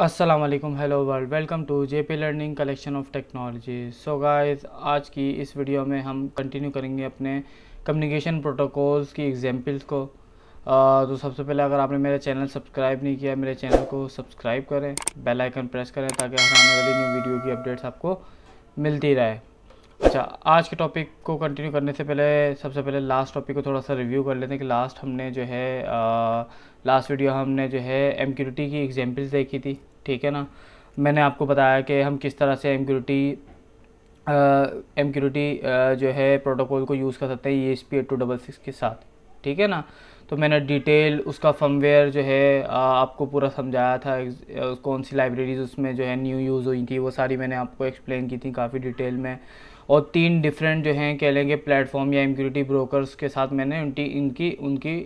Aslam hello world welcome to J P learning collection of technology so guys आज की इस video में हम कंटिन्यू करेंगे अपने कम्युनिकेशन प्रोटोकॉल्स की एग्जांपल्स को आ, तो सबसे पहले अगर आपने मेरा चैनल सब्सक्राइब नहीं किया मेरे चैनल को सब्सक्राइब करें बेल आइकन प्रेस करें ताकि हर आने वाली न्यू वीडियो की अपडेट्स आपको मिलती रहे अच्छा आज के टॉपिक को कंटिन्यू करने से पहले सबसे पहले लास्ट टॉपिक को थोड़ा सा रिव्यू कर लेते हैं कि लास्ट हमने जो है लास्ट वीडियो हमने जो है एम की एग्जाम्पल्स देखी थी ठीक है ना मैंने आपको बताया कि हम किस तरह से एमक्यूरिटी एमक्यूरिटी जो है प्रोटोकॉल को यूज़ कर सकते हैं E S P eight two double six के साथ ठीक है ना तो मैंने डिटेल उसका फर्मवेयर जो है आ, आपको पूरा समझाया था कौन सी लाइब्रेरीज़ उसमें जो है न्यू यूज़ हुई थी वो सारी मैंने आपको एक्सप्लेन की थी काफ़ी डिटेल में और तीन डिफरेंट जो हैं कह लेंगे प्लेटफॉर्म या एमक्यूरिटी ब्रोकर्स के साथ मैंने उनकी इनकी उनकी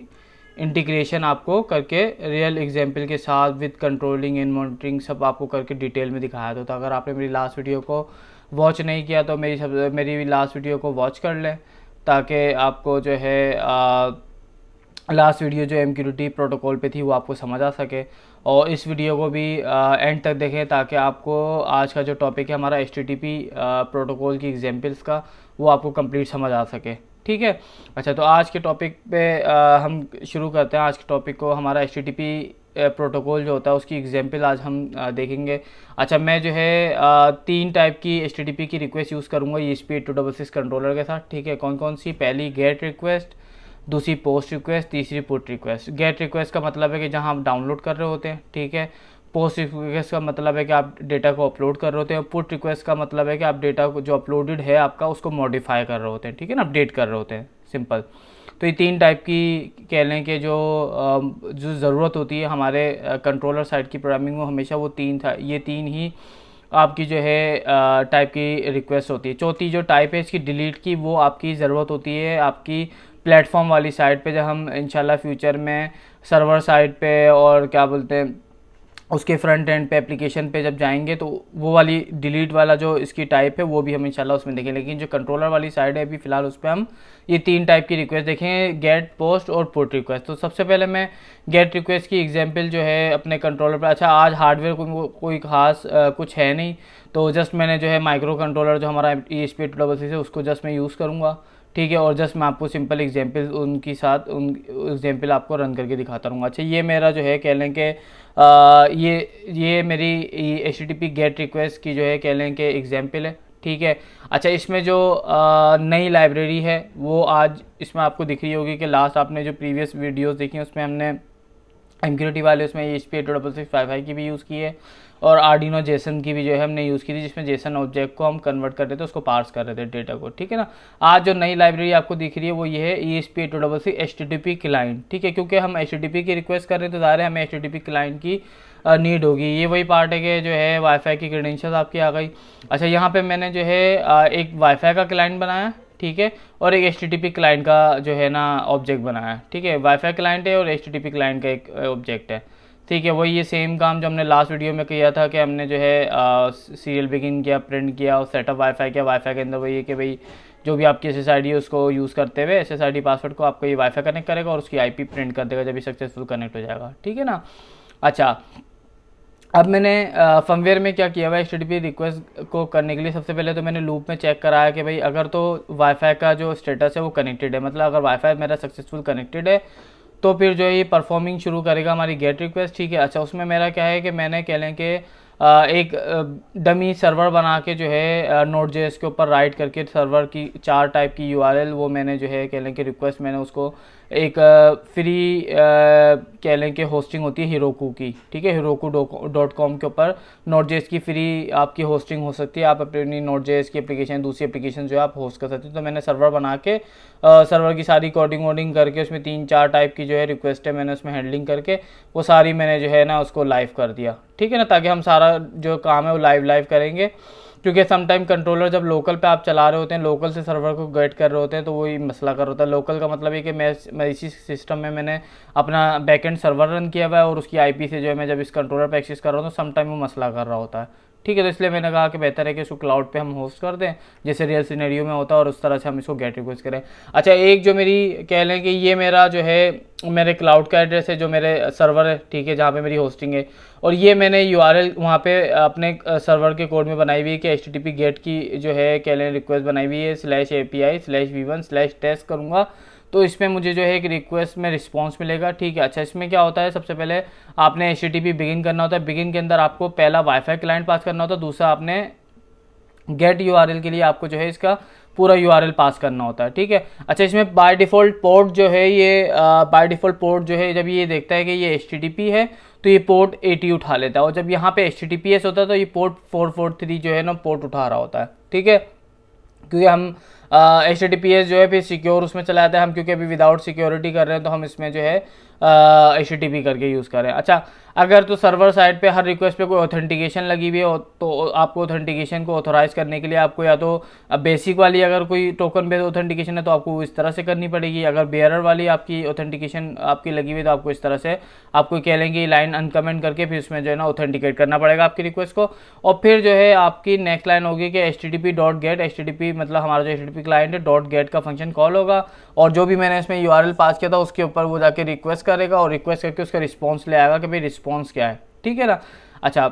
इंटीग्रेशन आपको करके रियल एग्जाम्पल के साथ विद कंट्रोलिंग एंड मॉनिटरिंग सब आपको करके डिटेल में दिखाया था तो अगर आपने मेरी लास्ट वीडियो को वॉच नहीं किया तो मेरी सब मेरी लास्ट वीडियो को वॉच कर लें ताकि आपको जो है लास्ट वीडियो जो एम प्रोटोकॉल पे थी वो आपको समझ आ सके और इस वीडियो को भी आ, एंड तक देखें ताकि आपको आज का जो टॉपिक है हमारा एच प्रोटोकॉल की एग्जाम्पल्स का वो आपको कंप्लीट समझ आ सके ठीक है अच्छा तो आज के टॉपिक पे आ, हम शुरू करते हैं आज के टॉपिक को हमारा एच प्रोटोकॉल जो होता है उसकी एग्जाम्पल आज हम देखेंगे अच्छा मैं जो है तीन टाइप की एच की रिक्वेस्ट यूज़ करूँगा ये speed two double six controller के साथ ठीक है कौन कौन सी पहली गेट रिक्वेस्ट दूसरी पोस्ट रिक्वेस्ट तीसरी पुट रिक्वेस्ट गेट रिक्वेस्ट का मतलब है कि जहाँ आप डाउनलोड कर रहे होते हैं ठीक है पोस्ट रिक्वेस्ट का मतलब है कि आप डेटा को अपलोड कर रहे होते हैं पुट रिक्वेस्ट का मतलब है कि आप डेटा को जो अपलोडेड है आपका उसको मॉडिफाई कर रहे होते हैं ठीक है ना अपडेट कर रहे होते हैं सिंपल तो ये तीन टाइप की कह लें कि जो जो ज़रूरत होती है हमारे कंट्रोलर साइड की प्रोग्रामिंग में हमेशा वो तीन था ये तीन ही आपकी जो है टाइप की रिक्वेस्ट होती है चौथी जो टाइप है इसकी डिलीट की वो आपकी ज़रूरत होती है आपकी प्लेटफॉर्म वाली साइड पे जब हम इंशाल्लाह फ्यूचर में सर्वर साइड पे और क्या बोलते हैं उसके फ्रंट एंड पे एप्लीकेशन पे जब जाएंगे तो वो वाली डिलीट वाला जो इसकी टाइप है वो भी हम इंशाल्लाह उसमें देखें लेकिन जो कंट्रोलर वाली साइड है अभी फ़िलहाल उस पर हम ये तीन टाइप की रिक्वेस्ट देखें गेट पोस्ट और पुट रिक्वेस्ट तो सबसे पहले मैं गेट रिक्वेस्ट की एग्जाम्पल जो है अपने कंट्रोलर पर अच्छा आज हार्डवेयर को, कोई खास कुछ है नहीं तो जस्ट मैंने जो है माइक्रो कंट्रोलर जो हमारा ई एच डबल सी से उसको जस्ट मैं यूज़ करूँगा ठीक है और जस्ट मैं आपको सिंपल एग्जाम्पल उनके साथ उन एग्जाम्पल आपको रन करके दिखाता रहूँगा अच्छा ये मेरा जो है कह लें कि ये ये मेरी H T P get request की जो है कह लें कि एग्जाम्पल है ठीक है अच्छा इसमें जो नई लाइब्रेरी है वो आज इसमें आपको दिख रही होगी कि लास्ट आपने जो प्रीवियस वीडियोज़ देखी उसमें हमने एम क्यू टी वाले उसमें H P eight double six five five की भी यूज़ की है और आर्डिनो जेसन की भी जो है हमने यूज़ की थी जिसमें जेसन ऑब्जेक्ट को हम कन्वर्ट कर रहे थे उसको पार्स कर रहे थे डेटा को ठीक है ना आज जो नई लाइब्रेरी आपको दिख रही है वो ये है E S P eight double six H T T P client ठीक है क्योंकि हम एच टी टी पी की रिक्वेस्ट कर रहे हैं तो ज़ाहिर हमें H T T P client की नीड होगी ये वही पार्ट है कि जो है वाईफाई की क्रेडेंशियल आपकी आ गई अच्छा यहाँ पर मैंने जो है एक वाईफाई का क्लाइंट बनाया ठीक है और एक एच क्लाइंट का जो है ना ऑब्जेक्ट बनाया ठीक है वाईफाई क्लाइंट है और एच क्लाइंट का एक ऑब्जेक्ट है ठीक है वही ये सेम काम जो हमने लास्ट वीडियो में किया था कि हमने जो है सीरियल बिगिन किया प्रिंट किया और सेटअप वाईफाई किया वाईफाई के अंदर वही है कि भाई जो भी आपकी एस एस है उसको यूज़ करते हुए एस एस पासवर्ड को आपको ये वाईफाई कनेक्ट करेगा और उसकी आईपी प्रिंट कर देगा जब भी सक्सेसफुल कनेक्ट हो जाएगा ठीक है ना अच्छा अब मैंने फमवेयर में क्या किया हुआ है एच रिक्वेस्ट को करने के लिए सबसे पहले तो मैंने लूप में चेक कराया कि भाई अगर तो वाईफाई का जो स्टेटस है वो कनेक्टेड है मतलब अगर वाईफाई मेरा सक्सेसफुल कनेक्टेड है तो फिर जो ये परफॉर्मिंग शुरू करेगा हमारी गेट रिक्वेस्ट ठीक है अच्छा उसमें मेरा क्या है कि मैंने कह लें कि एक डमी सर्वर बना के जो है नोट जे के ऊपर राइट करके सर्वर की चार टाइप की यू वो मैंने जो है कह लें कि रिक्वेस्ट मैंने उसको एक फ्री कह लें कि होस्टिंग होती है हीरोकू की ठीक है हीरोकू डॉट कॉम के ऊपर नोट जे की फ्री आपकी होस्टिंग हो सकती है आप अपनी नोट जे की एप्लीकेशन दूसरी एप्लीकेशन जो है आप होस्ट कर सकते हो तो मैंने सर्वर बना के आ, सर्वर की सारी कोडिंग वोडिंग करके उसमें तीन चार टाइप की जो है रिक्वेस्ट है मैंने उसमें हैंडलिंग करके वो सारी मैंने जो है ना उसको लाइव कर दिया ठीक है ना ताकि हम सारा जो काम है वो लाइव लाइव करेंगे क्योंकि समटाइम कंट्रोलर जब लोकल पे आप चला रहे होते हैं लोकल से सर्वर को गेट कर रहे होते हैं तो वही मसला कर होता है लोकल का मतलब ये कि मैं मैं इसी सिस्टम में मैंने अपना बैकेंड सर्वर रन किया हुआ है और उसकी आईपी से जो है मैं जब इस कंट्रोलर पर एक्सेस कर रहा हूँ तो समटाइम वो मसला कर रहा होता है ठीक है तो इसलिए मैंने कहा कि बेहतर है कि इसको क्लाउड पे हम होस्ट कर दें जैसे रियल सीनरियो में होता है और उस तरह से हम इसको गेट रिक्वेस्ट करें अच्छा एक जो मेरी कह लें कि ये मेरा जो है मेरे क्लाउड का एड्रेस है जो मेरे सर्वर है ठीक है जहाँ पे मेरी होस्टिंग है और ये मैंने यू आर एल वहाँ पर अपने सर्वर के कोड में बनाई हुई है कि H T T P get की जो है कह लें रिक्वेस्ट बनाई हुई है slash A P I slash V one slash test करूँगा तो इसमें मुझे जो है एक रिक्वेस्ट में रिस्पॉन्स मिलेगा ठीक है अच्छा इसमें क्या होता है सबसे पहले आपने एच बिगिन करना होता है बिगिन के अंदर आपको पहला वाईफाई क्लाइंट पास करना होता है दूसरा आपने गेट यू के लिए आपको जो है इसका पूरा यू पास करना होता है ठीक है अच्छा इसमें बाय डिफ़ॉल्ट पोर्ट जो है ये बाय डिफ़ॉल्ट पोर्ट जो है जब ये देखता है कि ये एच है तो ये पोर्ट 80 उठा लेता है और जब यहाँ पे एच होता है तो ये पोर्ट 443 जो है ना पोर्ट उठा रहा होता है ठीक है क्योंकि हम एच uh, जो है फिर सिक्योर उसमें चलाते हैं है हम क्योंकि अभी विदाउट सिक्योरिटी कर रहे हैं तो हम इसमें जो है एच पी करके यूज़ करें अच्छा अगर तो सर्वर साइड पे हर रिक्वेस्ट पे कोई ऑथेंटिकेशन लगी हुई हो तो आपको ऑथेंटिकेशन को ऑथोराइज़ करने के लिए आपको या तो बेसिक वाली अगर कोई टोकन बेस्ड ऑथेंटिकेशन है तो आपको इस तरह से करनी पड़ेगी अगर बेयरर वाली आपकी ऑथेंटिकेशन आपकी लगी हुई तो आपको इस तरह से आपको कह लेंगे लाइन अनकमेंट करके फिर उसमें जो है ना ऑथेंटिकेट करना पड़ेगा आपकी रिक्वेस्ट को और फिर जो है आपकी नेक्स्ट लाइन होगी कि एच डॉट गेट एच मतलब हमारा जो एच क्लाइंट है डॉट गेट का फंक्शन कॉल होगा और जो भी मैंने इसमें यू पास किया था उसके ऊपर वो जाके रिक्वेस्ट करेगा और रिक्वेस्ट करके उसका रिस्पॉन्स ले आएगा कि भाई रिस्पॉन्स क्या है ठीक है ना अच्छा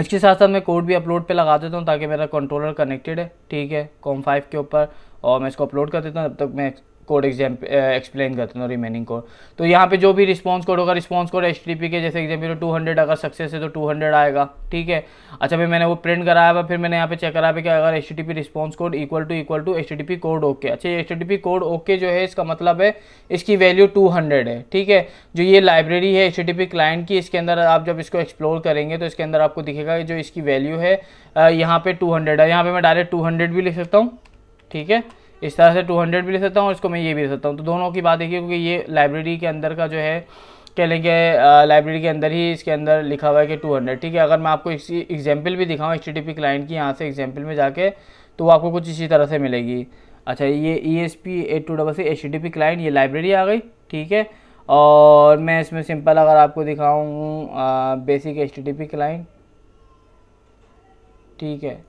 इसके साथ साथ मैं कोड भी अपलोड पे लगा देता हूँ ताकि मेरा कंट्रोलर कनेक्टेड है ठीक है कॉम फाइव के ऊपर और मैं इसको अपलोड कर देता हूँ तब तक मैं कोड एग्जाम एक्सप्लेन करते हैं रिमेनिंग कोड तो यहाँ पे जो भी रिस्पॉन्स कोड होगा रिस्पॉन्स कोड एच के जैसे एग्जाम्पल टू हंड्रेड अगर सक्सेस है तो टू हंड्रेड आएगा ठीक है अच्छा फिर मैंने वो प्रिंट कराया हुआ फिर मैंने यहाँ पे चेक करा कि अगर H T response code equal to equal to H code okay अच्छा एच टी कोड ओके जो है इसका मतलब है इसकी वैल्यू टू है ठीक है जो ये लाइब्रेरी है एच क्लाइंट की इसके अंदर आप जब इसको एक्सप्लोर करेंगे तो इसके अंदर आपको दिखेगा कि जो इसकी वैल्यू है uh, यहाँ पे हंड्रेड है यहाँ पे मैं डायरेक्ट हंड्रेड भी लिख सकता हूँ ठीक है इस तरह से 200 भी ले सकता हूँ इसको मैं ये भी ले सकता हूँ तो दोनों की बात देखिए क्योंकि ये लाइब्रेरी के अंदर का जो है कह लेंगे लाइब्रेरी के अंदर ही इसके अंदर लिखा हुआ है कि 200 ठीक है अगर मैं आपको इसकी एग्जाम्पल भी दिखाऊँ एच टी क्लाइंट की यहाँ से एग्जाम्पल में जाके तो आपको कुछ इसी तरह से मिलेगी अच्छा ये E S P eight two double C H T P client ये लाइब्रेरी आ गई ठीक है और मैं इसमें सिंपल अगर आपको दिखाऊँ basic H T P client ठीक है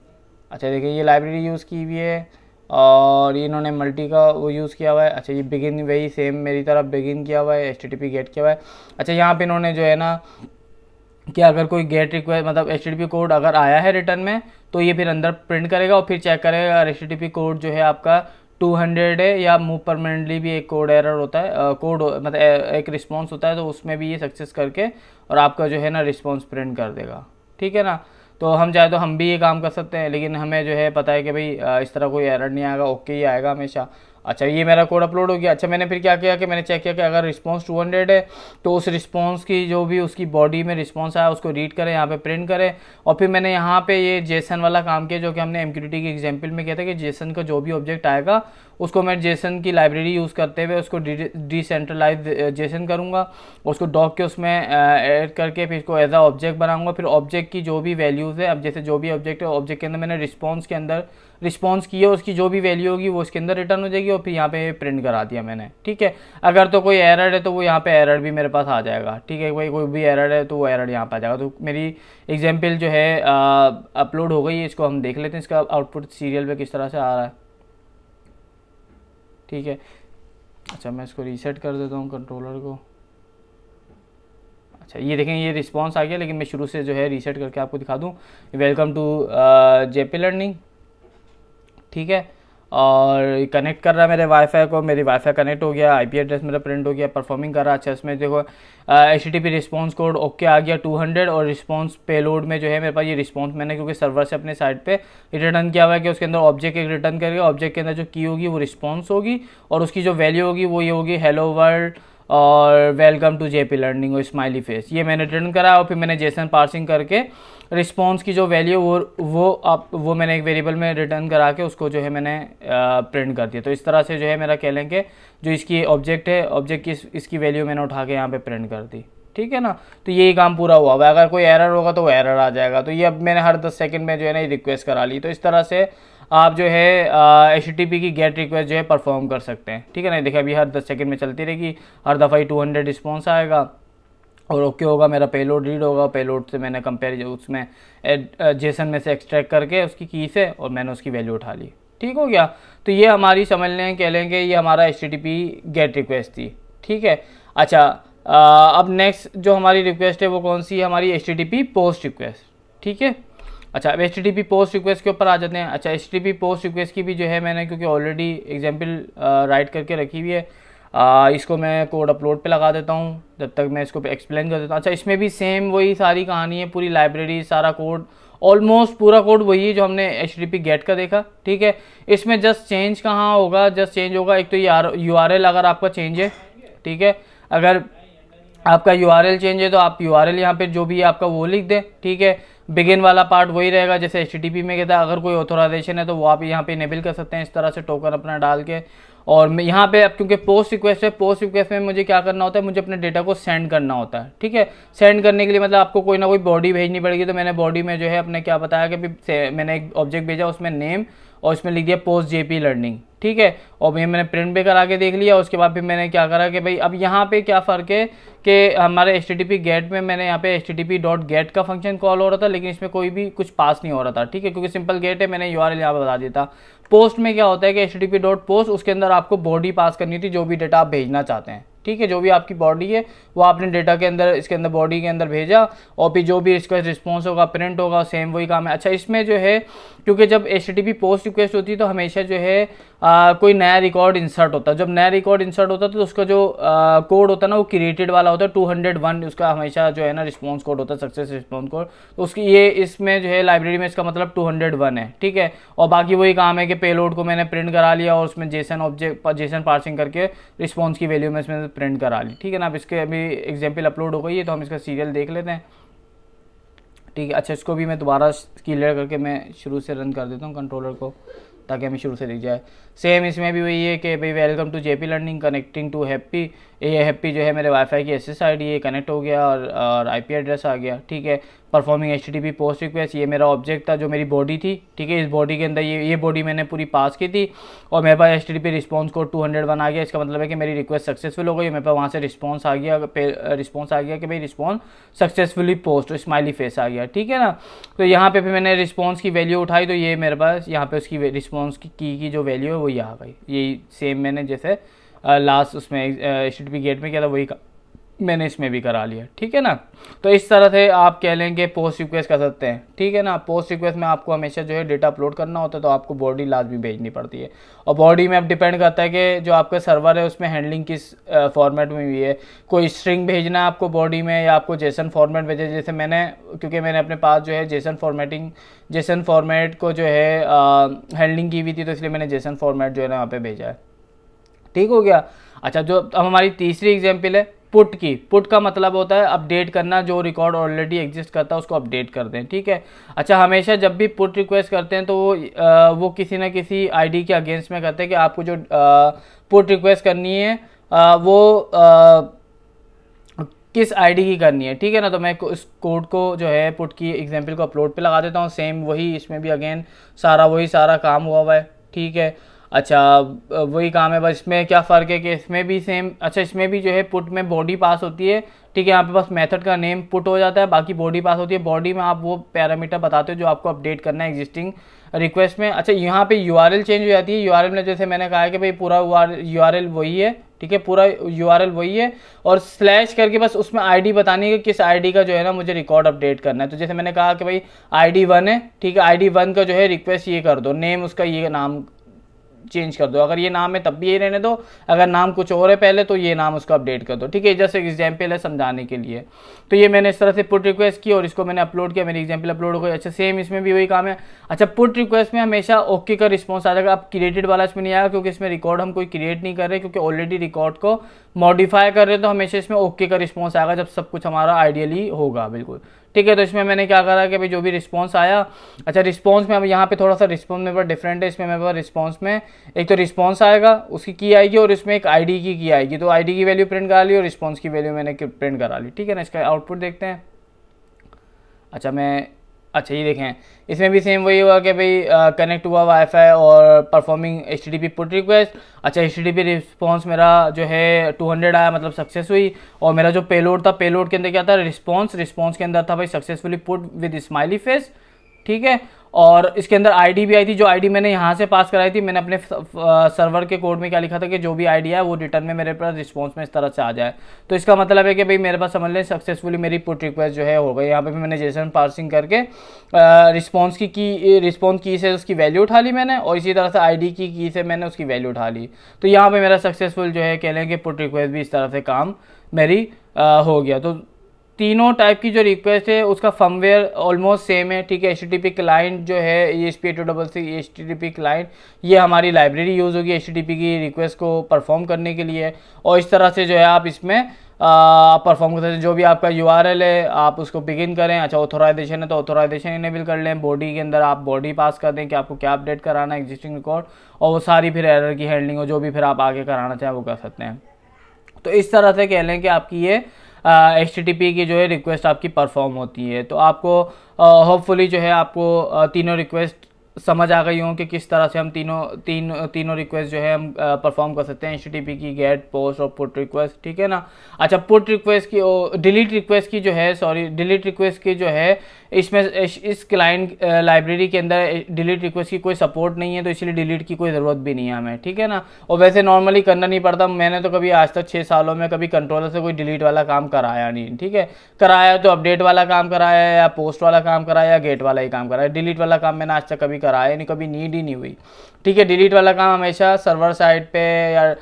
अच्छा देखिए ये लाइब्रेरी यूज़ की हुई है और इन्होंने मल्टी का वो यूज़ किया हुआ है अच्छा ये बिगिन वही सेम मेरी तरह बिगिन किया हुआ है एच गेट किया हुआ है अच्छा यहाँ पे इन्होंने जो है ना कि अगर कोई गेट रिक्वेस्ट मतलब एच कोड अगर आया है रिटर्न में तो ये फिर अंदर प्रिंट करेगा और फिर चेक करेगा अगर एच कोड जो है आपका 200 है या मूव परमानेंटली भी एक कोड एरर होता है कोड मतलब एक रिस्पॉन्स होता है तो उसमें भी ये सक्सेस करके और आपका जो है ना रिस्पॉन्स प्रिंट कर देगा ठीक है ना तो हम चाहे तो हम भी ये काम कर सकते हैं लेकिन हमें जो है पता है कि भाई इस तरह कोई एरर नहीं आएगा ओके ही आएगा हमेशा अच्छा ये मेरा कोड अपलोड हो गया अच्छा मैंने फिर क्या किया कि मैंने चेक किया कि अगर रिस्पांस 200 है तो उस रिस्पांस की जो भी उसकी बॉडी में रिस्पांस आया उसको रीड करें यहाँ पे प्रिंट करें और फिर मैंने यहाँ पे ये जेसन वाला काम किया जो कि हमने एम की एग्जाम्पल में किया था कि जेसन का जो भी ऑब्जेक्ट आएगा उसको मैं जेसन की लाइब्रेरी यूज़ करते हुए उसको डिसेंट्रलाइज जेसन करूँगा उसको डॉक के उसमें ऐड करके फिर इसको एज ऑब्जेक्ट बनाऊँगा फिर ऑब्जेक्ट की जो भी वैल्यूज़ है अब जैसे जो भी ऑब्जेक्ट है ऑब्जेक्ट के अंदर मैंने रिस्पॉन्स के अंदर रिस्पॉन्स किया उसकी जो भी वैल्यू होगी वो उसके अंदर रिटर्न हो जाएगी और फिर यहाँ पे प्रिंट करा दिया मैंने ठीक है अगर तो कोई एरर है तो वो यहाँ पे एरर भी मेरे पास आ जाएगा ठीक है कोई कोई भी एरर है तो वो एरर यहाँ पे आ जाएगा तो मेरी एग्जाम्पल जो है अपलोड हो गई है इसको हम देख लेते हैं इसका आउटपुट सीरियल पर किस तरह से आ रहा है ठीक है अच्छा मैं इसको रीसेट कर देता हूँ कंट्रोलर को अच्छा ये देखें ये रिस्पॉन्स आ गया लेकिन मैं शुरू से जो है रीसेट करके आपको दिखा दूँ वेलकम टू जेपी लर्निंग ठीक है और कनेक्ट कर रहा है मेरे वाईफाई को मेरी वाईफाई कनेक्ट हो गया आईपी एड्रेस मेरा प्रिंट हो गया परफॉर्मिंग कर रहा है अच्छा इसमें देखो H T response code okay आ गया 200 और रिस्पॉन्स पेलोड में जो है मेरे पास ये रिस्पॉन्स मैंने क्योंकि सर्वर से अपने साइड पे रिटर्न किया हुआ है कि उसके अंदर ऑब्जेक्ट एक रिटर्न करके ऑब्जेक्ट के अंदर जो की होगी वो रिस्पॉन्स होगी और उसकी जो वैल्यू होगी वो ये होगी हेलो वर्ल्ड और वेलकम टू पी लर्निंग और स्माइली फेस ये मैंने रिटर्न करा और फिर मैंने जेसन पार्सिंग करके रिस्पॉन्स की जो वैल्यू वो वो आप वो मैंने एक वेरिएबल में रिटर्न करा के उसको जो है मैंने प्रिंट कर दिया तो इस तरह से जो है मेरा कह लें कि जो इसकी ऑब्जेक्ट है ऑब्जेक्ट की इसकी वैल्यू मैंने उठा के यहाँ पर प्रिंट कर दी ठीक है ना तो यही काम पूरा हुआ हुआ अगर कोई एरर होगा तो वो एरर आ जाएगा तो ये अब मैंने हर दस सेकेंड में जो है ना ये रिक्वेस्ट करा ली तो इस तरह से आप जो है एच की गेट रिक्वेस्ट जो है परफॉर्म कर सकते हैं ठीक है ना देखिए अभी हर दस सेकेंड में चलती रहेगी हर दफ़ा ही टू हंड्रेड रिस्पॉन्स आएगा और ओके होगा मेरा पेलोड रीड होगा पेलोड से मैंने कंपेयर उसमें जेसन में से एक्सट्रैक्ट करके उसकी की से और मैंने उसकी वैल्यू उठा ली ठीक हो गया तो ये हमारी समझ लें कह लेंगे ये हमारा एच गेट रिक्वेस्ट थी ठीक है अच्छा आ, अब नेक्स्ट जो हमारी रिक्वेस्ट है वो कौन सी है हमारी एच पोस्ट रिक्वेस्ट ठीक है अच्छा अब एच पोस्ट रिक्वेस्ट के ऊपर आ जाते हैं अच्छा एच पोस्ट रिक्वेस्ट की भी जो है मैंने क्योंकि ऑलरेडी एग्जाम्पल राइट करके रखी हुई है आ, इसको मैं कोड अपलोड पे लगा देता हूँ जब तक मैं इसको एक्सप्लेन कर देता हूँ अच्छा इसमें भी सेम वही सारी कहानी है पूरी लाइब्रेरी सारा कोड ऑलमोस्ट पूरा कोड वही है जो हमने एच डी पी गेट का देखा ठीक है इसमें जस्ट चेंज कहाँ होगा जस्ट चेंज होगा एक तो यू आर एल अगर आपका चेंज है ठीक है अगर आपका यू आर एल चेंज है तो आप यू आर एल यहाँ पर जो भी है आपका वो लिख दें ठीक है बिगिन वाला पार्ट वही रहेगा जैसे एच पी में कहता है अगर कोई ऑथोराइजेशन है तो वो आप यहाँ पे इनेबल कर सकते हैं इस तरह से टोकन अपना डाल के और यहाँ पे अब क्योंकि पोस्ट रिक्वेस्ट है पोस्ट रिक्वेस्ट में मुझे क्या करना होता है मुझे अपने डेटा को सेंड करना होता है ठीक है सेंड करने के लिए मतलब आपको कोई ना कोई बॉडी भेजनी पड़ेगी तो मैंने बॉडी में जो है अपने क्या बताया कि मैंने एक ऑब्जेक्ट भेजा उसमें नेम और इसमें लिख दिया पोस्ट जेपी लर्निंग ठीक है और भैया मैंने प्रिंट भी करा के देख लिया उसके बाद फिर मैंने क्या करा कि भाई अब यहाँ पे क्या फ़र्क है कि हमारे एच गेट में मैंने यहाँ पे एच डॉट गेट का फंक्शन कॉल हो रहा था लेकिन इसमें कोई भी कुछ पास नहीं हो रहा था ठीक है क्योंकि सिंपल गेट है मैंने यू आर यहाँ पर बता दिया था पोस्ट में क्या होता है कि एच डॉट पोस्ट उसके अंदर आपको बॉडी पास करनी थी जो भी डेटा आप भेजना चाहते हैं ठीक है जो भी आपकी बॉडी है वो आपने डेटा के अंदर इसके अंदर बॉडी के अंदर भेजा और फिर जो भी इसका रिस्पॉन्स होगा प्रिंट होगा सेम वही काम है अच्छा इसमें जो है क्योंकि जब एच पोस्ट रिक्वेस्ट होती है तो हमेशा जो है आ, कोई नया रिकॉर्ड इंसर्ट होता है जब नया रिकॉर्ड इंसर्ट होता है तो उसका जो कोड होता है ना वो क्रिएटेड वाला होता है टू हंड्रेड वन उसका हमेशा जो है ना रिस्पांस कोड होता है सक्सेस रिस्पॉन्स कोड तो उसकी ये इसमें जो है लाइब्रेरी में इसका मतलब टू हंड्रेड वन है ठीक है और बाकी वही काम है कि पेलोड को मैंने प्रिंट करा लिया और उसमें जेसन ऑब्जेक्ट जेसन पार्सिंग करके रिस्पॉन्स की वैल्यू में इसमें प्रिंट करा ली ठीक है ना अब इसके अभी एग्जाम्पल अपलोड हो गई है तो हम इसका सीरियल देख लेते हैं ठीक है अच्छा इसको भी मैं दोबारा क्लियर करके मैं शुरू से रन कर देता हूँ कंट्रोलर को ताकि हमें शुरू से दिख जाए सेम इसमें भी वही है कि भाई welcome to JP learning connecting to happy ये हैप्पी जो है मेरे वाईफाई की एस एस ये कनेक्ट हो गया और और आई पी एड्रेस आ गया ठीक है performing H T post request ये मेरा ऑब्जेक्ट था जो मेरी बॉडी थी ठीक है इस बॉडी के अंदर ये ये बॉडी मैंने पूरी पास की थी और मेरे पास एच टी पी रिस्पॉन्स को टू हंड्रेड वन आ गया इसका मतलब है कि मेरी रिक्वेस्ट सक्सेसफुल हो गई मेरे पास वहाँ से रिस्पॉन्स आ गया रिस्पॉन्स आ गया कि भाई response successfully post smiley face आ गया ठीक है ना तो यहाँ पर फिर मैंने रिस्पॉन्स की वैल्यू उठाई तो ये मेरे पास यहाँ पर उसकी रिस्पॉन्स की की जो वैल्यू है वो यहाँ आ गई यही सेम मैंने जैसे लास्ट उसमें शुड बी गेट में क्या था वही मैंने इसमें भी करा लिया ठीक है ना तो इस तरह से आप कह लेंगे पोस्ट रिक्वेस्ट कर सकते हैं ठीक है ना पोस्ट रिक्वेस्ट में आपको हमेशा जो है डेटा अपलोड करना होता है तो आपको बॉडी लाजमी भेजनी पड़ती है और बॉडी में अब डिपेंड करता है कि जो आपका सर्वर है उसमें हैंडलिंग किस फॉर्मेट में हुई है कोई स्ट्रिंग भेजना है आपको बॉडी में या आपको जेसन फॉर्मेट भेजा जैसे मैंने क्योंकि मैंने अपने पास जो है जेसन फॉर्मेटिंग जेसन फॉर्मेट को जो है हैंडलिंग की हुई थी तो इसलिए मैंने जेसन फॉर्मेट जो है ना वहाँ पर भेजा है ठीक हो गया अच्छा जो अब हमारी तीसरी एग्जाम्पल है पुट की पुट का मतलब होता है अपडेट करना जो रिकॉर्ड ऑलरेडी एग्जिस्ट करता है उसको अपडेट कर दें ठीक है अच्छा हमेशा जब भी पुट रिक्वेस्ट करते हैं तो वो आ, वो किसी ना किसी आईडी के अगेंस्ट में करते हैं कि आपको जो आ, पुट रिक्वेस्ट करनी है आ, वो आ, किस आईडी की करनी है ठीक है ना तो मैं इस कोड को जो है पुट की एग्जाम्पल को अपलोड पर लगा देता हूँ सेम वही इसमें भी अगेन सारा वही सारा काम हुआ हुआ है ठीक है अच्छा वही काम है बस इसमें क्या फ़र्क है कि इसमें भी सेम अच्छा इसमें भी जो है पुट में बॉडी पास होती है ठीक है यहाँ पे बस मेथड का नेम पुट हो जाता है बाकी बॉडी पास होती है बॉडी में आप वो पैरामीटर बताते हो जो आपको अपडेट करना है एग्जिस्टिंग रिक्वेस्ट में अच्छा यहाँ पे यू चेंज हो जाती है यू में जैसे मैंने कहा है कि भाई पूरा यू आर वही है ठीक है पूरा यू वही है और स्लैश करके बस उसमें आईडी बतानी है कि किस आईडी का जो है ना मुझे रिकॉर्ड अपडेट करना है तो जैसे मैंने कहा कि भाई आईडी वन है ठीक है आईडी वन का जो है रिक्वेस्ट ये कर दो नेम उसका ये नाम चेंज कर दो अगर ये नाम है तब भी यही रहने दो अगर नाम कुछ और है पहले तो ये नाम उसको अपडेट कर दो ठीक है जैसे एक एग्जाम्पल है समझाने के लिए तो ये मैंने इस तरह से पुट रिक्वेस्ट की और इसको मैंने अपलोड किया मेरी एग्जाम्पल अपलोड हो गई अच्छा सेम इसमें भी वही काम है अच्छा पुट रिक्वेस्ट में हमेशा ओके का रिस्पॉन्स आ जाएगा अब क्रिएटेड वाला इसमें नहीं आएगा क्योंकि इसमें रिकॉर्ड हम कोई क्रिएट नहीं कर रहे क्योंकि ऑलरेडी रिकॉर्ड को मॉडिफाई कर रहे तो हमेशा इसमें ओके का रिस्पॉन्स आएगा जब सब कुछ हमारा आइडियली होगा बिल्कुल ठीक है तो इसमें मैंने क्या करा कि भाई जो भी रिस्पॉन्स आया अच्छा रिस्पॉन्स में अब यहाँ पे थोड़ा सा रिस्पॉन्स मेरे पास डिफरेंट है इसमें मेरे पास रिस्पॉन्स में एक तो रिस्पॉन्स आएगा उसकी की आएगी और इसमें एक आई की की आएगी तो आई की वैल्यू प्रिंट करा ली और रिस्पॉन्स की वैल्यू मैंने प्रिंट करा ली ठीक है ना इसका आउटपुट देखते हैं अच्छा मैं अच्छा ये देखें इसमें भी सेम वही हुआ कि भाई कनेक्ट हुआ वाईफाई और performing H T put request अच्छा एच डी रिस्पॉन्स मेरा जो है 200 आया मतलब सक्सेस हुई और मेरा जो पेलोड था पेलोड के अंदर क्या था रिस्पॉन्स रिस्पॉन्स के अंदर था भाई successfully put with smiley face ठीक है और इसके अंदर आई भी आई थी जो आई मैंने यहाँ से पास कराई थी मैंने अपने सर्वर के कोड में क्या लिखा था कि जो भी आई है वो रिटर्न में मेरे पास रिस्पॉन्स में इस तरह से आ जाए तो इसका मतलब है कि भाई मेरे पास समझ लें सक्सेसफुली मेरी पुट रिक्वेस्ट जो है हो गई यहाँ पर भी मैंने जेसन पार्सिंग करके रिस्पॉन्स की की रिस्पॉन्स की से उसकी वैल्यू उठा ली मैंने और इसी तरह से आई की की से मैंने उसकी वैल्यू उठा ली तो यहाँ पर मेरा सक्सेसफुल जो है कह लें कि पुट रिक्वेस्ट भी इस तरह से काम मेरी हो गया तो तीनों टाइप की जो रिक्वेस्ट है उसका फर्मवेयर ऑलमोस्ट सेम है ठीक है एच टी पी क्लाइंट जो है H P two double C H T P client ये हमारी लाइब्रेरी यूज़ होगी एच पी की रिक्वेस्ट को परफॉर्म करने के लिए और इस तरह से जो है आप इसमें परफॉर्म कर सकते हैं जो भी आपका यू आर एल है आप उसको बिगिन करें अच्छा ऑथोराइजेशन है तो ऑथोराइजेशन इनेबल कर लें बॉडी के अंदर आप बॉडी पास कर दें कि आपको क्या अपडेट कराना है एग्जिस्टिंग रिकॉर्ड और वो सारी फिर एरर की हैंडलिंग हो जो भी फिर आप आगे कराना चाहें वो कर सकते हैं तो इस तरह से कह लें कि आपकी ये एच की जो है रिक्वेस्ट आपकी परफॉर्म होती है तो आपको होपफुली जो है आपको तीनों रिक्वेस्ट समझ आ गई हूँ कि किस तरह से हम तीनों तीन तीनों रिक्वेस्ट जो है हम परफॉर्म कर सकते हैं एच की गेट पोस्ट और पुट रिक्वेस्ट ठीक है ना अच्छा पुट रिक्वेस्ट की डिलीट रिक्वेस्ट की जो है सॉरी डिलीट रिक्वेस्ट की जो है इसमें इस क्लाइंट लाइब्रेरी के अंदर डिलीट रिक्वेस्ट की कोई सपोर्ट नहीं है तो इसलिए डिलीट की कोई ज़रूरत भी नहीं है हमें ठीक है ना और वैसे नॉर्मली करना नहीं पड़ता मैंने तो कभी आज तक छः सालों में कभी कंट्रोलर से कोई डिलीट वाला काम कराया नहीं ठीक है कराया तो अपडेट वाला काम कराया या पोस्ट वाला काम कराया या गेट वाला ही काम कराया डिलीट वाला काम मैंने आज तक कभी कराया नहीं कभी नीड ही नहीं हुई ठीक है डिलीट वाला काम हमेशा सर्वर साइड पर या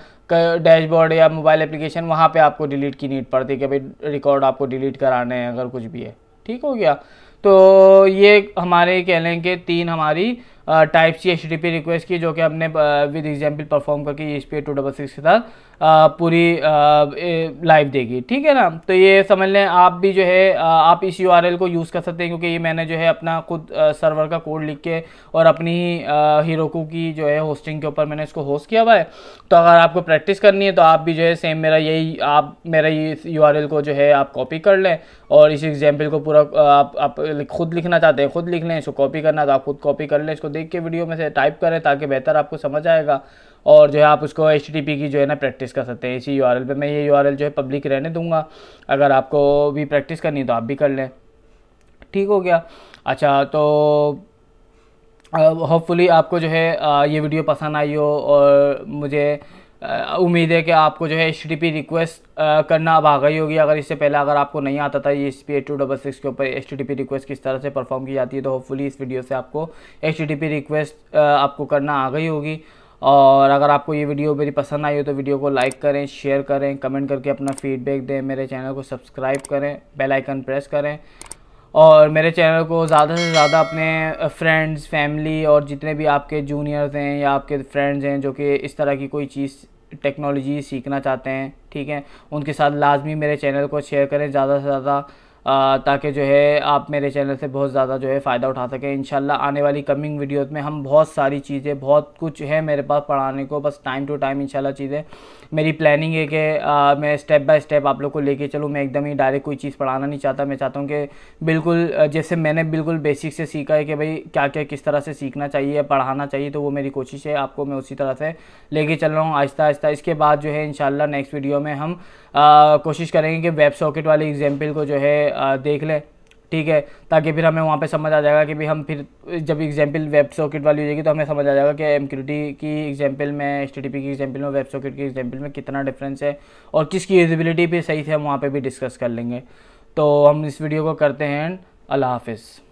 डैशबोर्ड या मोबाइल एप्लीकेशन वहाँ पर आपको डिलीट की नीड पड़ती है कि भाई रिकॉर्ड आपको डिलीट कराने हैं अगर कुछ भी है ठीक हो गया तो ये हमारे कह लें कि तीन हमारी टाइप सी एच रिक्वेस्ट की जो कि हमने विद एग्जाम्पल परफॉर्म करके E S P two double six के साथ पूरी लाइव देगी ठीक है ना तो ये समझ लें आप भी जो है आप इस यू को यूज़ कर सकते हैं क्योंकि ये मैंने जो है अपना खुद सर्वर का कोड लिख के और अपनी हीरोको की जो है होस्टिंग के ऊपर मैंने इसको होस्ट किया हुआ है तो अगर आपको प्रैक्टिस करनी है तो आप भी जो है सेम मेरा यही आप मेरा ये यू को जो है आप कॉपी कर लें और इस एग्जाम्पल को पूरा आप आप खुद लिखना चाहते हैं खुद लिख लें इसको कॉपी करना तो आप खुद कॉपी कर लें इसको देख के वीडियो में से टाइप करें ताकि बेहतर आपको समझ आएगा और जो है आप उसको एच की जो है ना प्रैक्टिस कर सकते हैं इसी यू आर मैं ये यू जो है पब्लिक रहने दूंगा अगर आपको भी प्रैक्टिस करनी है तो आप भी कर लें ठीक हो गया अच्छा तो होपफुली आपको जो है ये वीडियो पसंद आई हो और मुझे उम्मीद है कि आपको जो है एच रिक्वेस्ट करना अब आ गई होगी अगर इससे पहले अगर आपको नहीं आता था ये S P eight two double six के ऊपर एच रिक्वेस्ट किस तरह से परफॉर्म की जाती है तो होपफुली इस वीडियो से आपको एच रिक्वेस्ट आपको करना आ गई होगी और अगर आपको ये वीडियो मेरी पसंद आई हो तो वीडियो को लाइक करें शेयर करें कमेंट करके अपना फीडबैक दें मेरे चैनल को सब्सक्राइब करें बेल आइकन प्रेस करें और मेरे चैनल को ज़्यादा से ज़्यादा अपने फ्रेंड्स फैमिली और जितने भी आपके जूनियर्स हैं या आपके फ्रेंड्स हैं जो कि इस तरह की कोई चीज़ टेक्नोलॉजी सीखना चाहते हैं ठीक है उनके साथ लाजमी मेरे चैनल को शेयर करें ज़्यादा से ज़्यादा ताकि जो है आप मेरे चैनल से बहुत ज़्यादा जो है फ़ायदा उठा सकें इन आने वाली कमिंग वीडियोज़ में हम बहुत सारी चीज़ें बहुत कुछ है मेरे पास पढ़ाने को बस टाइम टू टाइम इन चीज़ें मेरी प्लानिंग है कि मैं स्टेप बाय स्टेप आप लोग को लेके चलूँ मैं एकदम ही डायरेक्ट कोई चीज़ पढ़ाना नहीं चाहता मैं चाहता हूँ कि बिल्कुल जैसे मैंने बिल्कुल बेसिक से सीखा है कि भाई क्या क्या किस तरह से सीखना चाहिए पढ़ाना चाहिए तो वो मेरी कोशिश है आपको मैं उसी तरह से लेके चल रहा हूँ आहिस्ता आहिस्ता इसके बाद जो है इन नेक्स्ट वीडियो में हम कोशिश करेंगे कि वेब सॉकेट वाले एग्जाम्पल को जो है देख लें ठीक है ताकि फिर हमें वहाँ पे समझ आ जाएगा कि भी हम फिर जब एग्जाम्पल वेब सॉकेट वाली हो जाएगी तो हमें समझ आ जाएगा कि एम की एग्जाम्पल में एस की एग्जाम्पल में वेब सॉकेट की एग्जाम्पल में कितना डिफरेंस है और किसकी यूजिबिलिटी भी सही से हम वहाँ पर भी डिस्कस कर लेंगे तो हम इस वीडियो को करते हैं अल्लाह हाफिज़